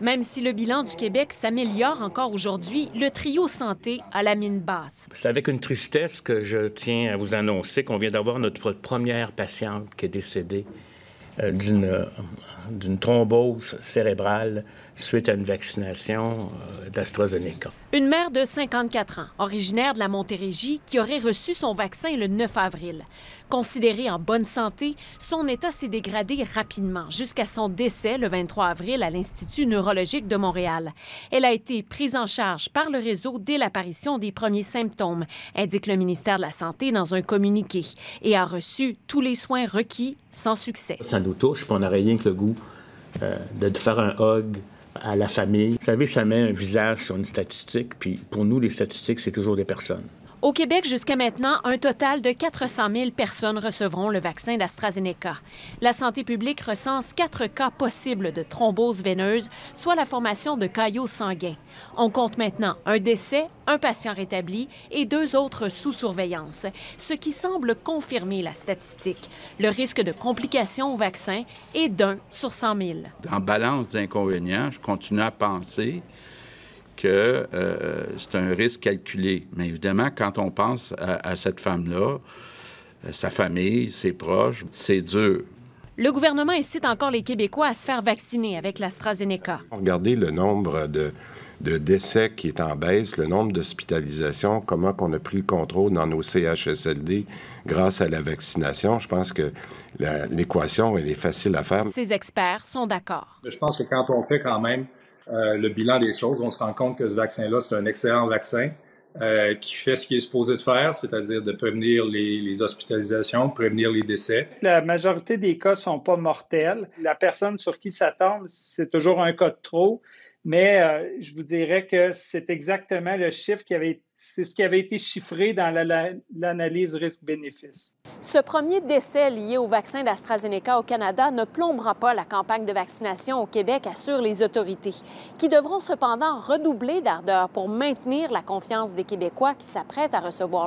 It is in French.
Même si le bilan du Québec s'améliore encore aujourd'hui, le trio santé a la mine basse. C'est avec une tristesse que je tiens à vous annoncer qu'on vient d'avoir notre première patiente qui est décédée euh, euh, d'une thrombose cérébrale suite à une vaccination euh, d'AstraZeneca. Une mère de 54 ans, originaire de la Montérégie, qui aurait reçu son vaccin le 9 avril. Considérée en bonne santé, son état s'est dégradé rapidement jusqu'à son décès le 23 avril à l'Institut neurologique de Montréal. Elle a été prise en charge par le réseau dès l'apparition des premiers symptômes, indique le ministère de la Santé dans un communiqué, et a reçu tous les soins requis sans succès. Ça nous touche, puis on n'a rien que le goût euh, de faire un hug à la famille. Vous savez, ça met un visage sur une statistique, puis pour nous, les statistiques, c'est toujours des personnes. Au Québec, jusqu'à maintenant, un total de 400 000 personnes recevront le vaccin d'AstraZeneca. La santé publique recense quatre cas possibles de thrombose veineuse, soit la formation de caillots sanguins. On compte maintenant un décès, un patient rétabli et deux autres sous surveillance, ce qui semble confirmer la statistique. Le risque de complications au vaccin est d'un sur 100 000. En balance d'inconvénients, je continue à penser que euh, c'est un risque calculé. Mais évidemment, quand on pense à, cette femme-là, euh, sa famille, ses proches, c'est dur. Le gouvernement incite encore les Québécois à se faire vacciner avec l'AstraZeneca. Regardez le nombre de, décès qui est en baisse, le nombre d'hospitalisations, comment qu'on a pris le contrôle dans nos CHSLD grâce à la vaccination. Je pense que l'équation, elle est facile à faire. Ces experts sont d'accord. Je pense que quand on fait quand même euh, le bilan des choses, on se rend compte que ce vaccin-là, c'est un excellent vaccin euh, qui fait ce qu'il est supposé de faire, c'est-à-dire de prévenir les, les, hospitalisations, prévenir les décès. La majorité des cas ne sont pas mortels. La personne sur qui ça tombe, c'est toujours un cas de trop. Mais euh, je vous dirais que c'est exactement le chiffre qui avait, c'est ce qui avait été chiffré dans l'analyse risque-bénéfice. Ce premier décès lié au vaccin d'AstraZeneca au Canada ne plombera pas la campagne de vaccination au Québec, assurent les autorités, qui devront cependant redoubler d'ardeur pour maintenir la confiance des Québécois qui s'apprêtent à recevoir leur